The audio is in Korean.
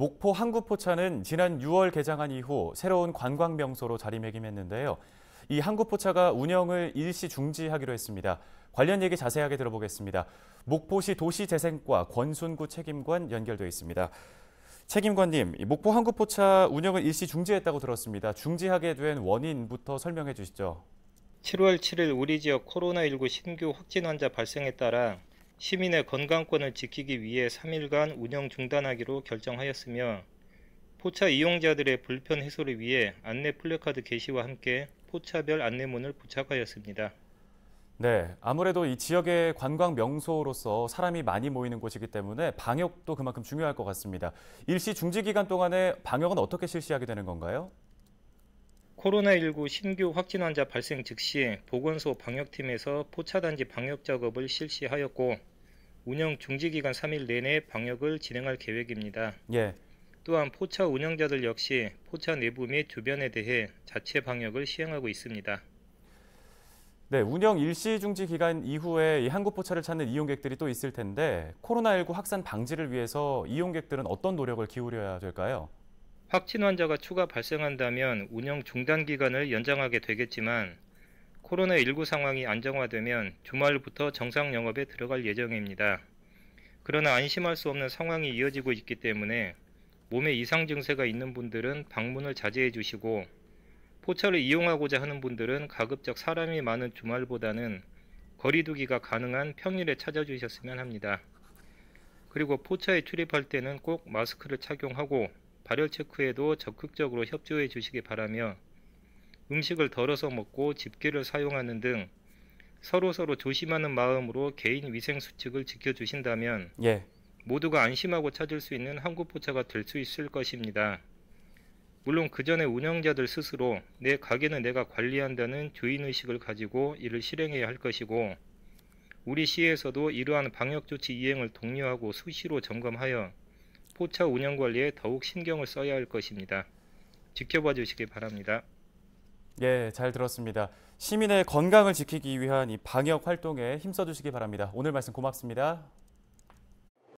목포 항구포차는 지난 6월 개장한 이후 새로운 관광 명소로 자리매김했는데요. 이 항구포차가 운영을 일시 중지하기로 했습니다. 관련 얘기 자세하게 들어보겠습니다. 목포시 도시재생과 권순구 책임관 연결돼 있습니다. 책임관님, 목포 항구포차 운영을 일시 중지했다고 들었습니다. 중지하게 된 원인부터 설명해 주시죠. 7월 7일 우리 지역 코로나19 신규 확진 환자 발생에 따라 시민의 건강권을 지키기 위해 3일간 운영 중단하기로 결정하였으며 포차 이용자들의 불편 해소를 위해 안내 플래카드 게시와 함께 포차별 안내문을 부착하였습니다. 네, 아무래도 이 지역의 관광 명소로서 사람이 많이 모이는 곳이기 때문에 방역도 그만큼 중요할 것 같습니다. 일시 중지 기간 동안에 방역은 어떻게 실시하게 되는 건가요? 코로나19 신규 확진 환자 발생 즉시 보건소 방역팀에서 포차단지 방역 작업을 실시하였고 운영 중지 기간 3일 내내 방역을 진행할 계획입니다. 예. 또한 포차 운영자들 역시 포차 내부 및 주변에 대해 자체 방역을 시행하고 있습니다. 네, 운영 일시 중지 기간 이후에 한국 포차를 찾는 이용객들이 또 있을 텐데 코로나19 확산 방지를 위해서 이용객들은 어떤 노력을 기울여야 될까요? 확진 환자가 추가 발생한다면 운영 중단 기간을 연장하게 되겠지만 코로나19 상황이 안정화되면 주말부터 정상 영업에 들어갈 예정입니다. 그러나 안심할 수 없는 상황이 이어지고 있기 때문에 몸에 이상 증세가 있는 분들은 방문을 자제해 주시고 포차를 이용하고자 하는 분들은 가급적 사람이 많은 주말보다는 거리두기가 가능한 평일에 찾아주셨으면 합니다. 그리고 포차에 출입할 때는 꼭 마스크를 착용하고 발열 체크에도 적극적으로 협조해 주시기 바라며 음식을 덜어서 먹고 집게를 사용하는 등 서로 서로 조심하는 마음으로 개인 위생 수칙을 지켜주신다면 예. 모두가 안심하고 찾을 수 있는 한국 포차가 될 수 있을 것입니다. 물론 그 전에 운영자들 스스로 내 가게는 내가 관리한다는 주인 의식을 가지고 이를 실행해야 할 것이고 우리 시에서도 이러한 방역 조치 이행을 독려하고 수시로 점검하여 포차 운영 관리에 더욱 신경을 써야 할 것입니다. 지켜봐 주시기 바랍니다. 예, 잘 들었습니다. 시민의 건강을 지키기 위한 이 방역 활동에 힘써 주시기 바랍니다. 오늘 말씀 고맙습니다.